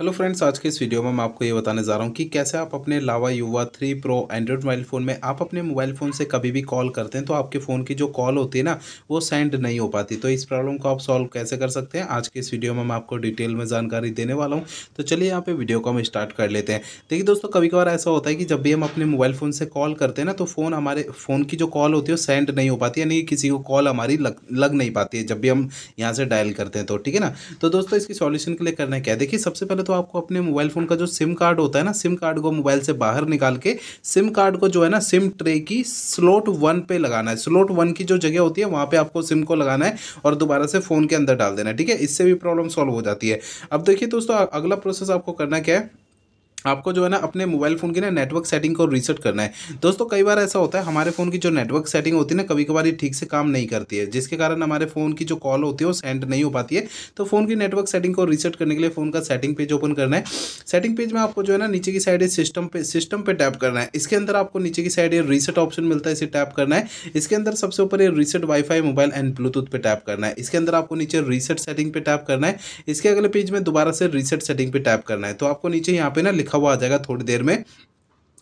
hello friends आज के इस वीडियो में मैं आपको ये बताने जा रहा हूँ कि कैसे आप अपने Lava Yuva three pro Android mobile phone में आप अपने मोबाइल फ़ोन से कभी भी कॉल करते हैं तो आपके फ़ोन की जो कॉल होती है ना वो सेंड नहीं हो पाती तो इस प्रॉब्लम को आप सॉल्व कैसे कर सकते हैं आज के इस वीडियो में मैं आपको डिटेल में जानकारी देने वाला हूँ तो चलिए यहाँ पर वीडियो को हम स्टार्ट कर लेते हैं देखिए दोस्तों कभी कभार ऐसा होता है कि जब भी हम अपने मोबाइल फ़ोन से कॉल करते हैं ना तो फ़ोन हमारे फ़ोन की जो कॉल होती है वो सेंड नहीं हो पाती यानी किसी को कॉल हमारी लग लग नहीं पाती है जब भी हम यहाँ से डायल करते हैं तो ठीक है ना तो दोस्तों इसकी सॉल्यूशन के लिए करना क्या देखिए सबसे पहले तो आपको अपने मोबाइल फ़ोन का जो सिम कार्ड होता है ना सिम कार्ड को मोबाइल से बाहर निकाल के सिम कार्ड को जो है ना सिम ट्रे की स्लोट वन पे लगाना है स्लोट वन की जो जगह होती है वहाँ पे आपको सिम को लगाना है और दोबारा से फ़ोन के अंदर डाल देना है ठीक है इससे भी प्रॉब्लम सॉल्व हो जाती है अब देखिए दोस्तों अगला प्रोसेस आपको करना क्या है आपको जो है ना अपने मोबाइल फ़ोन की ना नेटवर्क सेटिंग को रीसेट करना है दोस्तों कई बार ऐसा होता है हमारे फ़ोन की जो नेटवर्क सेटिंग होती है ना कभी कभार ठीक से काम नहीं करती है जिसके कारण हमारे फ़ोन की जो कॉल होती है वो सेंड नहीं हो पाती है तो फ़ोन की नेटवर्क सेटिंग को रीसेट करने के लिए फ़ोन का सेटिंग पेज ओपन करना है सेटिंग पेज में आपको जो है ना नीचे की साइड सिस्टम पे सिस्टम पर टैप करना है इसके अंदर आपको नीचे की साइड ये रीसेट ऑप्शन मिलता है इसे टैप करना है इसके अंदर सबसे ऊपर ये reset wifi mobile and Bluetooth पे टैप करना है इसके अंदर आपको नीचे रीसेट सेटिंग पे टैप करना है इसके अगले पेज में दोबारा से रीसेट सेटिंग पे टैप करना है तो आपको नीचे यहाँ पे ना लिखा रखा हुआ आ जाएगा थोड़ी देर में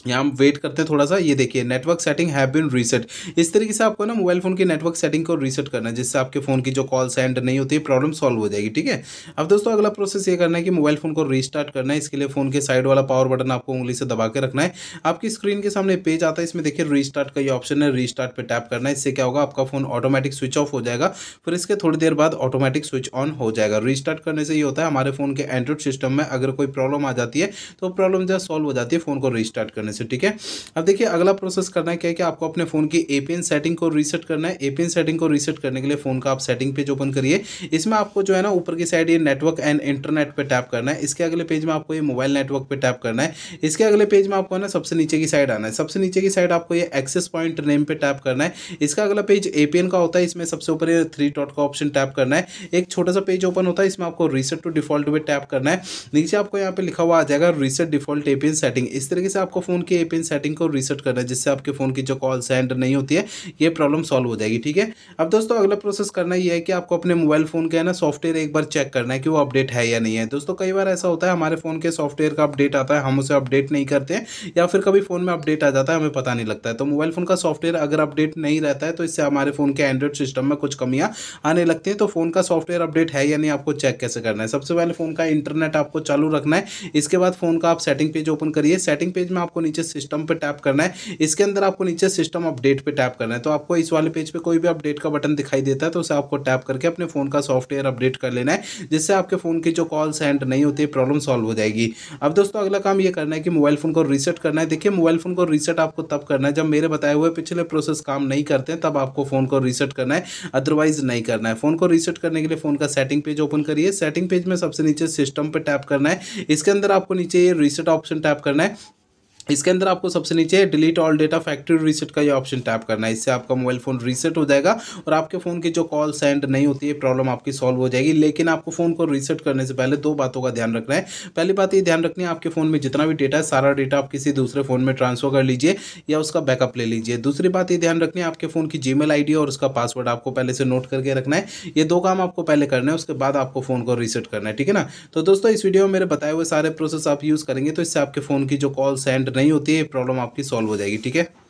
यहाँ हम वेट करते हैं थोड़ा सा ये देखिए network setting have been reset इस तरीके से आपको ना मोबाइल फ़ोन की नेटवर्क सेटिंग को रीसेट करना है जिससे आपके फ़ोन की जो कॉल सेंड नहीं होती प्रॉब्लम सॉल्व हो जाएगी ठीक है अब दोस्तों अगला प्रोसेस ये करना है कि मोबाइल फ़ोन को रीस्टार्ट करना है इसके लिए फ़ोन के साइड वाला पावर बटन आपको उंगली से दबा के रखना है आपकी स्क्रीन के सामने पेज आता है इसमें देखिए रीस्टार्ट का ये ऑप्शन है रीस्टार्ट पर टैप करना है इससे क्या होगा आपका फ़ोन ऑटोमेटिक स्विच ऑफ हो जाएगा फिर इसके थोड़ी देर बाद ऑटोमेटिक स्विच ऑन हो जाएगा रीस्टार्ट करने से ये होता है हमारे फ़ोन के एंड्रॉइड सिस्टम में अगर कोई प्रॉब्लम आ जाती है तो प्रॉब्लम जो सॉल्व हो जाती है फ़ोन को रीस्टार्ट करने से ठीक है अब देखिए अगला प्रोसेस करना है क्या है कि आपको अपने फ़ोन की एपीएन सेटिंग को रीसेट करना है एपीएन सेटिंग को रीसेट करने के लिए फ़ोन का आप सेटिंग पेज ओपन करिए इसमें आपको जो है ना ऊपर की साइड ये नेटवर्क एंड इंटरनेट पर टैप करना है इसके अगले पेज में आपको ये मोबाइल नेटवर्क पर टैप करना है इसके अगले पेज में आपको ना सबसे नीचे की साइड आना है सबसे नीचे की साइड आपको ये एक्सेस पॉइंट नेम पर टैप करना है इसका अगला पेज एपीएन का होता है इसमें सबसे ऊपर थ्री डॉट का ऑप्शन टैप करना है एक छोटा सा पेज ओपन होता है इसमें आपको रीसेट टू डिफॉल्ट पे टैप करना है नीचे आपको यहाँ पे लिखा हुआ आ जाएगा रीसेट डिफॉल्ट एपीएन सेटिंग इस तरीके से आपको फोन के पिन सेटिंग को रीसेट करना है जिससे आपके फ़ोन की जो कॉल सेंड नहीं होती है ये प्रॉब्लम सॉल्व हो जाएगी ठीक है अब दोस्तों अगला प्रोसेस करना ये है कि आपको अपने मोबाइल फ़ोन का है ना सॉफ्टवेयर एक बार चेक करना है कि वो अपडेट है या नहीं है दोस्तों कई बार ऐसा होता है हमारे फ़ोन के सॉफ्टवेयर का अपडेट आता है हम उसे अपडेट नहीं करते हैं या फिर कभी फ़ोन में अपडेट आ जाता है हमें पता नहीं लगता है तो मोबाइल फ़ोन का सॉफ्टवेयर अगर अपडेट नहीं रहता है तो इससे हमारे फ़ोन के एंड्रॉइड सिस्टम में कुछ कमियाँ आने लगती हैं तो फ़ोन का सॉफ्टवेयर अपडेट है या नहीं आपको चेक कैसे करना है सबसे पहले फ़ोन का इंटरनेट आपको चालू रखना है इसके बाद फ़ोन का आप सेटिंग पेज ओपन करिए सेटिंग पेज में आपको नीचे सिस्टम पे टैप करना है इसके अंदर आपको नीचे सिस्टम अपडेट पे टैप करना है तो आपको इस वाले पेज पे कोई भी अपडेट का बटन दिखाई देता है तो उसे आपको टैप करके अपने फ़ोन का सॉफ्टवेयर अपडेट कर लेना है जिससे आपके फ़ोन की जो कॉल सेंड नहीं होती प्रॉब्लम सॉल्व हो जाएगी अब दोस्तों अगला काम ये करना है कि मोबाइल फ़ोन को रीसेट करना है देखिए मोबाइल फ़ोन को रीसेट आपको तब करना है जब मेरे बताए हुए पिछले प्रोसेस काम नहीं करते हैं तब आपको फ़ोन को रीसेट करना है अदरवाइज नहीं करना है फ़ोन को रीसेट करने के लिए फ़ोन का सेटिंग पेज ओपन करिए सेटिंग पेज में सबसे नीचे सिस्टम पर टैप करना है इसके अंदर आपको नीचे ये रीसेट ऑप्शन टैप करना है इसके अंदर आपको सबसे नीचे delete all data factory reset का ये ऑप्शन टैप करना है इससे आपका मोबाइल फ़ोन रीसेट हो जाएगा और आपके फ़ोन की जो कॉल सेंड नहीं होती है प्रॉब्लम आपकी सॉल्व हो जाएगी लेकिन आपको फ़ोन को रीसेट करने से पहले दो बातों का ध्यान रखना है पहली बात ये ध्यान रखनी है आपके फ़ोन में जितना भी डेटा है सारा डेटा आप किसी दूसरे फ़ोन में ट्रांसफ़र कर लीजिए या उसका बैकअप ले लीजिए दूसरी बात ये ध्यान रखनी है आपके फ़ोन की जी मेल और उसका पासवर्ड आपको पहले से नोट करके रखना है ये दो काम आपको पहले करना है उसके बाद आपको फ़ोन को रीसेट करना है ठीक है ना तो दोस्तों इस वीडियो में मेरे बताए हुए सारे प्रोसेस आप यूज़ करेंगे तो इससे आपके फ़ोन की जो कॉल सेंड नहीं होती है प्रॉब्लम आपकी सॉल्व हो जाएगी ठीक है